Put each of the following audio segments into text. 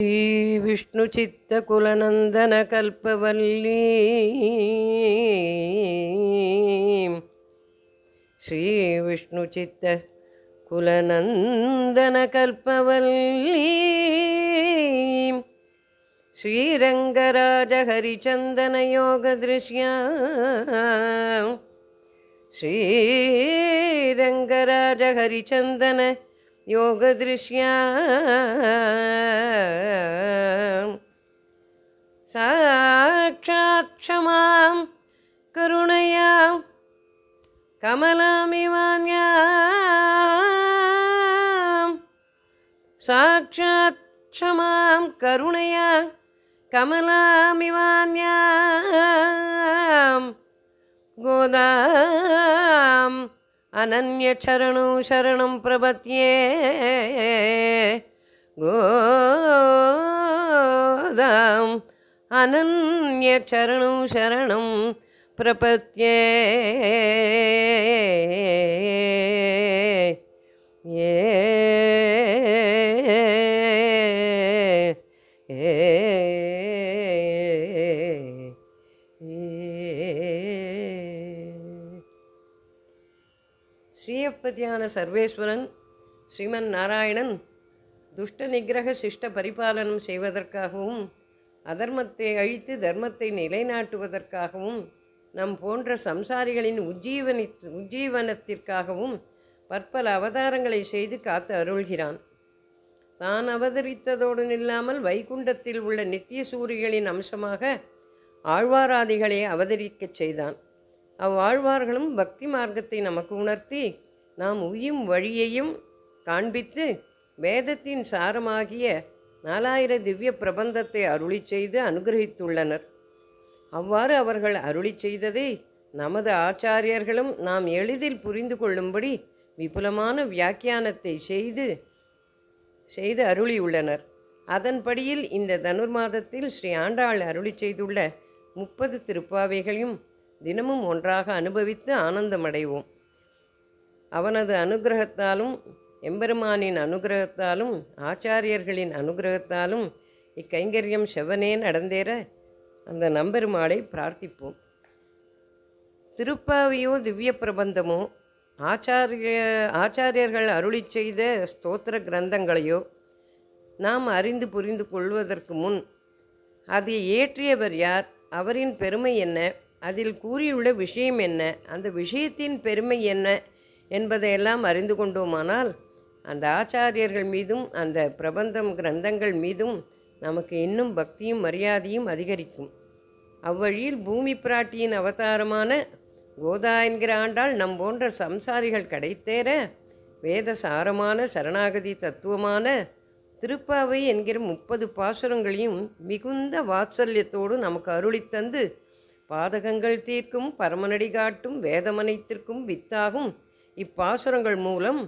श्रीविष्णुचित्तकुलनन्दनकल्पवल्ली श्रीविष्णुचित्तकुलनन्दनकल्पवल्लीं श्रीरङ्गराजहरिचन्दनयोगदृश्या श्रीरङ्गराजहरिचन्दन योगदृश्या साक्षाक्षमां करुणया कमलामिवान्या साक्षाक्षमां करुणया कमलामिवान्यां गोदा അനന്യക്ഷരണം ശരണം പ്രപത്യേ ഗോദാം അനന്യക്ഷരണം ശരണം പ്രപത്യേ சத்தியான சர்வேஸ்வரன் ஸ்ரீமன் நாராயணன் துஷ்ட நிகிரக சிஷ்ட பரிபாலனம் செய்வதற்காகவும் அதர்மத்தை அழித்து தர்மத்தை நிலைநாட்டுவதற்காகவும் நம் போன்ற சம்சாரிகளின் உஜ்ஜீவனி உஜ்ஜீவனத்திற்காகவும் பற்பல அவதாரங்களை செய்து காத்து அருள்கிறான் தான் அவதரித்ததோடு இல்லாமல் வைகுண்டத்தில் உள்ள நித்திய சூரிகளின் அம்சமாக ஆழ்வாராதிகளை அவதரிக்கச் செய்தான் அவ்வாழ்வார்களும் பக்தி மார்க்கத்தை நமக்கு உணர்த்தி நாம் உயும் வழியையும் காண்பித்து வேதத்தின் சாரமாகிய நாலாயிர திவ்ய பிரபந்தத்தை அருளி செய்து அனுகிரகித்துள்ளனர் அவ்வாறு அவர்கள் அருளி செய்ததை நமது ஆச்சாரியர்களும் நாம் எளிதில் புரிந்து கொள்ளும்படி விபுலமான வியாக்கியானத்தை செய்து செய்து அருளியுள்ளனர் அதன்படியில் இந்த தனுர்மாதத்தில் ஸ்ரீ ஆண்டாள் அருளி செய்துள்ள முப்பது திருப்பாவைகளையும் தினமும் ஒன்றாக அனுபவித்து ஆனந்தமடைவோம் அவனது அனுகிரகத்தாலும் எம்பெருமானின் அனுகிரகத்தாலும் ஆச்சாரியர்களின் அனுகிரகத்தாலும் இக்கைங்கரியம் செவனே நடந்தேற அந்த நம்பெருமாளை பிரார்த்திப்போம் திருப்பாவியோ திவ்ய பிரபந்தமோ ஆச்சாரிய ஆச்சாரியர்கள் அருளி செய்த ஸ்தோத்திர கிரந்தங்களையோ நாம் அறிந்து புரிந்து கொள்வதற்கு முன் அதை ஏற்றியவர் யார் அவரின் பெருமை என்ன அதில் கூறியுள்ள விஷயம் என்ன அந்த விஷயத்தின் பெருமை என்ன என்பதையெல்லாம் அறிந்து கொண்டோமானால் அந்த ஆச்சாரியர்கள் மீதும் அந்த பிரபந்தம் கிரந்தங்கள் மீதும் நமக்கு இன்னும் பக்தியும் மரியாதையும் அதிகரிக்கும் அவ்வழியில் பூமி பிராட்டியின் அவதாரமான கோதா என்கிற ஆண்டால் நம் போன்ற சம்சாரிகள் கடைத்தேர வேத சாரமான சரணாகதி தத்துவமான திருப்பாவை என்கிற முப்பது பாசுரங்களையும் மிகுந்த வாத்சல்யத்தோடு நமக்கு அருளித்தந்து பாதகங்கள் தீர்க்கும் பரமநடி காட்டும் வேதமனைத்திற்கும் வித்தாகும் இப்பாசுரங்கள் மூலம்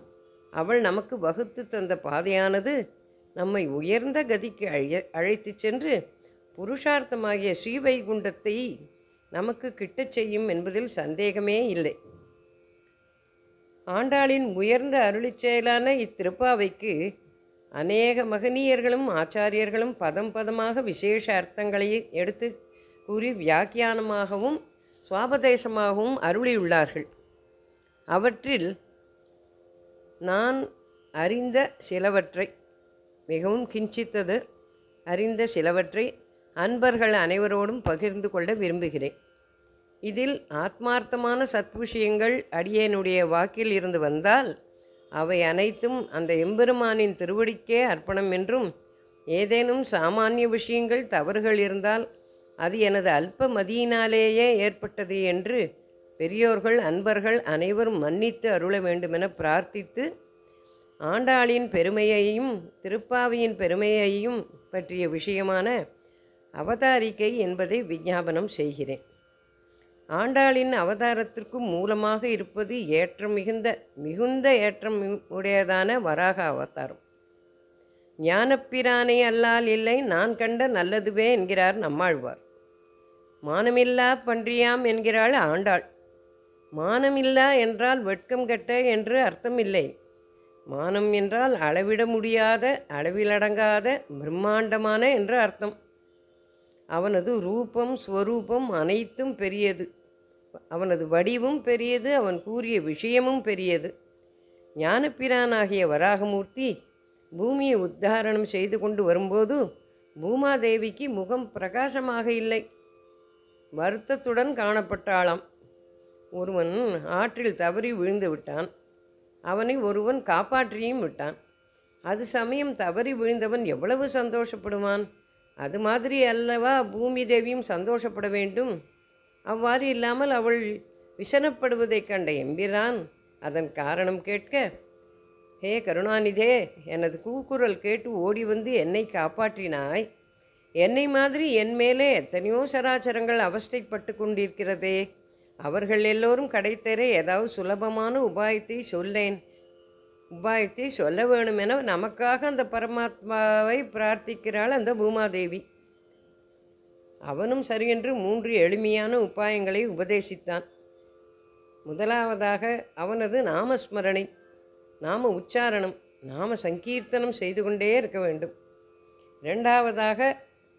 அவள் நமக்கு வகுத்து தந்த பாதையானது நம்மை உயர்ந்த கதிக்கு அழிய அழைத்து சென்று புருஷார்த்தமாகிய ஸ்ரீவைகுண்டத்தை நமக்கு கிட்டச் செய்யும் என்பதில் சந்தேகமே இல்லை ஆண்டாளின் உயர்ந்த அருளி செயலான இத்திருப்பாவைக்கு அநேக மகனியர்களும் ஆச்சாரியர்களும் பதம் பதமாக விசேஷ அர்த்தங்களை எடுத்து கூறி வியாக்கியானமாகவும் சுவாபதேசமாகவும் அருளியுள்ளார்கள் அவற்றில் நான் அறிந்த சிலவற்றை மிகவும் கிஞ்சித்தது அறிந்த சிலவற்றை அன்பர்கள் அனைவரோடும் பகிர்ந்து கொள்ள விரும்புகிறேன் இதில் ஆத்மார்த்தமான சத்விஷயங்கள் அடியேனுடைய வாக்கில் இருந்து வந்தால் அவை அனைத்தும் அந்த எம்பெருமானின் திருவடிக்கே அர்ப்பணம் என்றும் ஏதேனும் சாமானிய விஷயங்கள் தவறுகள் இருந்தால் அது எனது அல்ப மதியினாலேயே ஏற்பட்டது என்று பெரியோர்கள் அன்பர்கள் அனைவரும் மன்னித்து அருள வேண்டுமென பிரார்த்தித்து ஆண்டாளின் பெருமையையும் திருப்பாவியின் பெருமையையும் பற்றிய விஷயமான அவதாரிக்கை என்பதை விஞ்ஞாபனம் செய்கிறேன் ஆண்டாளின் அவதாரத்திற்கு மூலமாக இருப்பது ஏற்றம் மிகுந்த மிகுந்த ஏற்றம் உடையதான வராக அவதாரம் ஞானப்பிரானை அல்லால் இல்லை நான் கண்ட நல்லதுவே என்கிறார் நம்மாழ்வார் மானமில்லா பன்றியாம் என்கிறாள் ஆண்டாள் மானமில்லா என்றால் வெட்கம் கெட்ட என்று அர்த்தமில்லை மானம் என்றால் அளவிட முடியாத அளவிலடங்காத பிரம்மாண்டமான என்று அர்த்தம் அவனது ரூபம் ஸ்வரூபம் அனைத்தும் பெரியது அவனது வடிவும் பெரியது அவன் கூறிய விஷயமும் பெரியது ஞானப்பிரானாகிய வராகமூர்த்தி பூமியை உத்தாரணம் செய்து கொண்டு வரும்போது பூமாதேவிக்கு முகம் பிரகாசமாக இல்லை வருத்தத்துடன் காணப்பட்டாளாம் ஒருவன் ஆற்றில் தவறி விழுந்து விட்டான் அவனை ஒருவன் காப்பாற்றியும் விட்டான் அது சமயம் தவறி விழுந்தவன் எவ்வளவு சந்தோஷப்படுவான் அது மாதிரி அல்லவா பூமி தேவியும் சந்தோஷப்பட வேண்டும் அவ்வாறு இல்லாமல் அவள் விசனப்படுவதைக் கண்ட எம்பிரான் அதன் காரணம் கேட்க ஹே கருணாநிதே எனது கூக்குரல் கேட்டு ஓடி வந்து என்னை காப்பாற்றினாய் என்னை மாதிரி என் மேலே எத்தனையோ சராச்சரங்கள் அவஸ்தைப்பட்டு கொண்டிருக்கிறதே அவர்கள் எல்லோரும் கடைத்தேற ஏதாவது சுலபமான உபாயத்தை சொல்லேன் உபாயத்தை சொல்ல வேணும் என நமக்காக அந்த பரமாத்மாவை பிரார்த்திக்கிறாள் அந்த பூமாதேவி அவனும் சரியென்று மூன்று எளிமையான உபாயங்களை உபதேசித்தான் முதலாவதாக அவனது நாமஸ்மரணை நாம உச்சாரணம் நாம சங்கீர்த்தனம் செய்து கொண்டே இருக்க வேண்டும் இரண்டாவதாக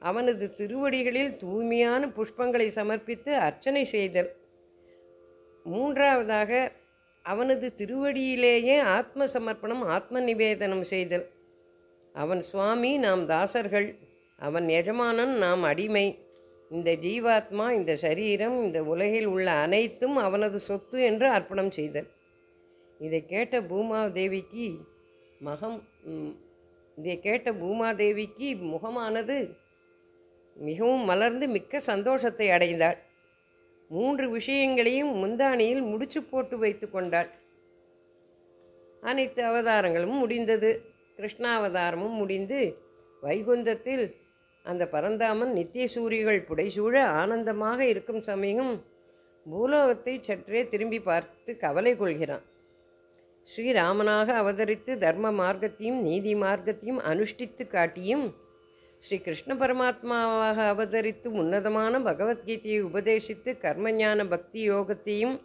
அவனது திருவடிகளில் தூய்மையான புஷ்பங்களை சமர்ப்பித்து அர்ச்சனை செய்தல் மூன்றாவதாக அவனது திருவடியிலேயே ஆத்ம சமர்ப்பணம் ஆத்ம நிவேதனம் செய்தல் அவன் சுவாமி நாம் தாசர்கள் அவன் எஜமானன் நாம் அடிமை இந்த ஜீவாத்மா இந்த சரீரம் இந்த உலகில் உள்ள அனைத்தும் அவனது சொத்து என்று அர்ப்பணம் செய்தல் இதை கேட்ட பூமாதேவிக்கு மகம் இதை கேட்ட பூமாதேவிக்கு முகமானது மிகவும் மலர்ந்து மிக்க சந்தோஷத்தை அடைந்தாள் மூன்று விஷயங்களையும் முந்தானியில் முடிச்சு போட்டு வைத்து கொண்டாள் அனைத்து அவதாரங்களும் முடிந்தது கிருஷ்ணாவதாரமும் முடிந்து வைகுந்தத்தில் அந்த பரந்தாமன் நித்திய சூரியர்கள் புடைசூழ ஆனந்தமாக இருக்கும் சமயம் பூலோகத்தை சற்றே திரும்பி பார்த்து கவலை கொள்கிறான் ஸ்ரீராமனாக அவதரித்து தர்ம மார்க்கத்தையும் நீதி மார்க்கத்தையும் அனுஷ்டித்து காட்டியும் ஸ்ரீ கிருஷ்ண பரமாத்மாவாக அவதரித்து உன்னதமான பகவத்கீதையை உபதேசித்து கர்மஞான பக்தி யோகத்தையும்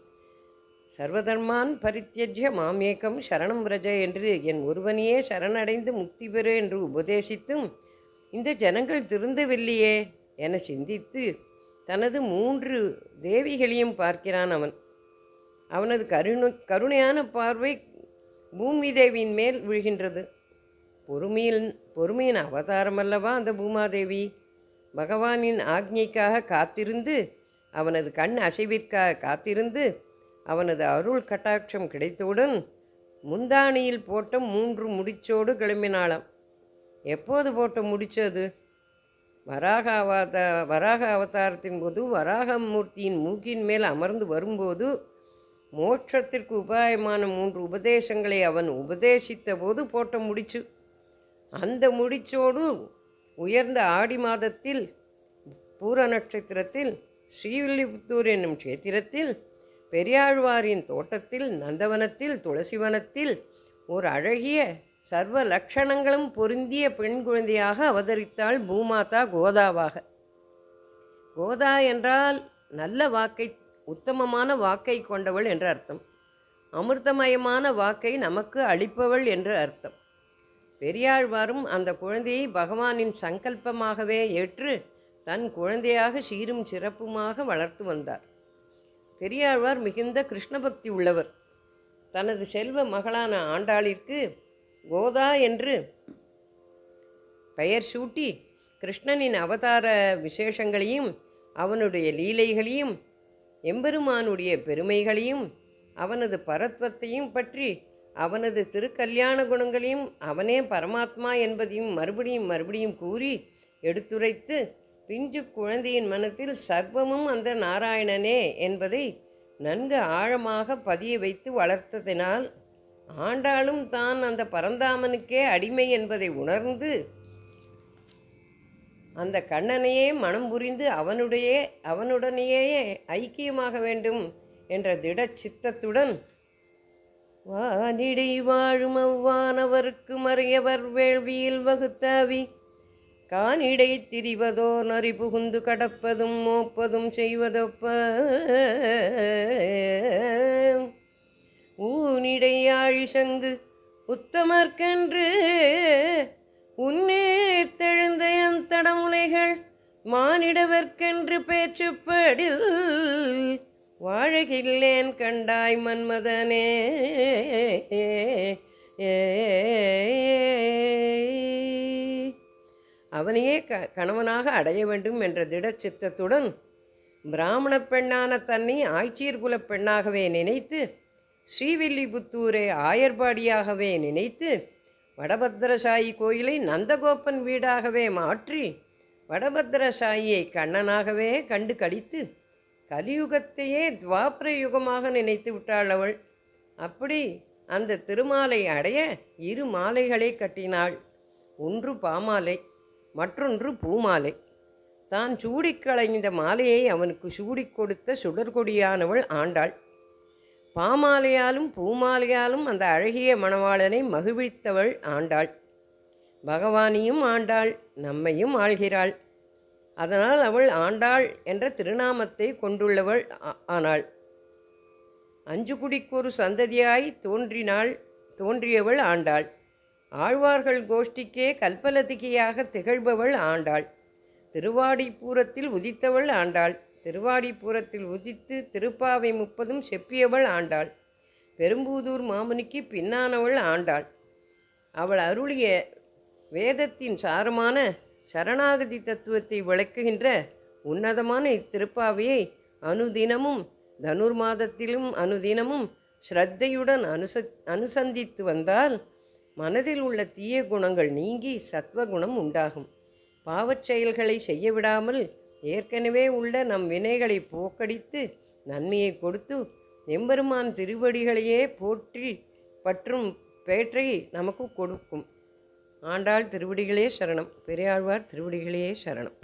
சர்வதர்மான் பரித்தியஜ மாமேக்கம் சரணம் விரஜ என்று என் ஒருவனையே சரணடைந்து முக்தி பெறு என்று உபதேசித்தும் இந்த ஜனங்கள் திருந்தவில்லையே என சிந்தித்து தனது மூன்று தேவிகளையும் பார்க்கிறான் அவன் அவனது கருணு கருணையான பார்வை பூமி தேவியின் மேல் விழுகின்றது பொறுமையில் பொறுமையின் அவதாரம் அல்லவா அந்த பூமாதேவி பகவானின் ஆக்ஞைக்காக காத்திருந்து அவனது கண் அசைவிற்காக காத்திருந்து அவனது அருள் கட்டாட்சம் கிடைத்தவுடன் முந்தானியில் போட்ட மூன்று முடிச்சோடு கிளம்பினாளாம் எப்போது போட்ட முடிச்சது வராக அவத வராக அவதாரத்தின் போது வராகமூர்த்தியின் மூக்கின் மேல் அமர்ந்து வரும்போது மோட்சத்திற்கு உபாயமான மூன்று உபதேசங்களை அவன் உபதேசித்த போது போட்ட முடிச்சு அந்த முடிச்சோடு உயர்ந்த ஆடி மாதத்தில் பூர நட்சத்திரத்தில் ஸ்ரீவில்லிபுத்தூர் என்னும் கஷேத்திரத்தில் பெரியாழ்வாரின் தோட்டத்தில் நந்தவனத்தில் துளசிவனத்தில் ஒரு அழகிய சர்வ லட்சணங்களும் பொருந்திய பெண் குழந்தையாக அவதரித்தாள் பூமாதா கோதாவாக கோதா என்றால் நல்ல வாக்கை உத்தமமான வாக்கை கொண்டவள் என்று அர்த்தம் அமிர்தமயமான வாக்கை நமக்கு அளிப்பவள் என்று அர்த்தம் பெரியாழ்வாரும் அந்த குழந்தையை பகவானின் சங்கல்பமாகவே ஏற்று தன் குழந்தையாக சீரும் சிறப்புமாக வளர்த்து வந்தார் பெரியாழ்வார் மிகுந்த கிருஷ்ணபக்தி உள்ளவர் தனது செல்வ மகளான ஆண்டாளிற்கு கோதா என்று பெயர் சூட்டி கிருஷ்ணனின் அவதார விசேஷங்களையும் அவனுடைய லீலைகளையும் எம்பெருமானுடைய பெருமைகளையும் அவனது பரத்வத்தையும் பற்றி அவனது திருக்கல்யாண குணங்களையும் அவனே பரமாத்மா என்பதையும் மறுபடியும் மறுபடியும் கூறி எடுத்துரைத்து பிஞ்சு குழந்தையின் மனத்தில் சர்வமும் அந்த நாராயணனே என்பதை நன்கு ஆழமாக பதிய வைத்து வளர்த்ததினால் ஆண்டாலும் தான் அந்த பரந்தாமனுக்கே அடிமை என்பதை உணர்ந்து அந்த கண்ணனையே மனம் புரிந்து அவனுடைய அவனுடனேயே ஐக்கியமாக வேண்டும் என்ற திட சித்தத்துடன் வானிடை வாழும் அவ்வானவர்க்கு மறையவர் வேள்வியில் வகுத்தாவி கானிடை திரிவதோ நரி புகுந்து கடப்பதும் மோப்பதும் செய்வதொப்ப ஊனிடை ஆழி சங்கு உத்தமர்க்கென்று உன்னே தெழுந்த என் தடமுலைகள் மானிடவர்க்கென்று பேச்சுப்படில் வாழகில்லேன் கண்டாய் மன்மதனே அவனையே க கணவனாக அடைய வேண்டும் என்ற திடச்சித்தத்துடன் பிராமண பெண்ணான தன்னை ஆய்ச்சியர் ஆய்ச்சீர்குல பெண்ணாகவே நினைத்து ஸ்ரீவில்லிபுத்தூரை ஆயர்பாடியாகவே நினைத்து வடபத்ரசாயி கோயிலை நந்தகோப்பன் வீடாகவே மாற்றி வடபத்ரசாயியை கண்ணனாகவே கண்டு கடித்து கலியுகத்தையே துவாபர யுகமாக நினைத்து விட்டாள் அவள் அப்படி அந்த திருமாலை அடைய இரு மாலைகளை கட்டினாள் ஒன்று பாமாலை மற்றொன்று பூமாலை தான் சூடிக்களைந்த மாலையை அவனுக்கு சூடி கொடுத்த சுடர்கொடியானவள் ஆண்டாள் பாமாலையாலும் பூமாலையாலும் அந்த அழகிய மணவாளனை மகிழ்வித்தவள் ஆண்டாள் பகவானியும் ஆண்டாள் நம்மையும் ஆள்கிறாள் அதனால் அவள் ஆண்டாள் என்ற திருநாமத்தை கொண்டுள்ளவள் ஆனாள் அஞ்சு குடிக்கொரு சந்ததியாய் தோன்றினாள் தோன்றியவள் ஆண்டாள் ஆழ்வார்கள் கோஷ்டிக்கே கல்பலதிகையாக திகழ்பவள் ஆண்டாள் திருவாடிப்பூரத்தில் உதித்தவள் ஆண்டாள் திருவாடிப்பூரத்தில் உதித்து திருப்பாவை முப்பதும் செப்பியவள் ஆண்டாள் பெரும்பூதூர் மாமுனிக்கு பின்னானவள் ஆண்டாள் அவள் அருளிய வேதத்தின் சாரமான சரணாகதி தத்துவத்தை விளக்குகின்ற உன்னதமான இத்திருப்பாவையை அனுதினமும் தனுர் மாதத்திலும் அனுதினமும் ஸ்ரத்தையுடன் அனுச அனுசந்தித்து வந்தால் மனதில் உள்ள தீய குணங்கள் நீங்கி சத்வகுணம் உண்டாகும் பாவச் செயல்களை செய்ய விடாமல் ஏற்கனவே உள்ள நம் வினைகளை போக்கடித்து நன்மையை கொடுத்து எம்பெருமான் திருவடிகளையே போற்றி பற்றும் பேற்றை நமக்கு கொடுக்கும் ஆண்டாள் திருவடிகளே சரணம் பெரியாழ்வார் திருவடிகளே சரணம்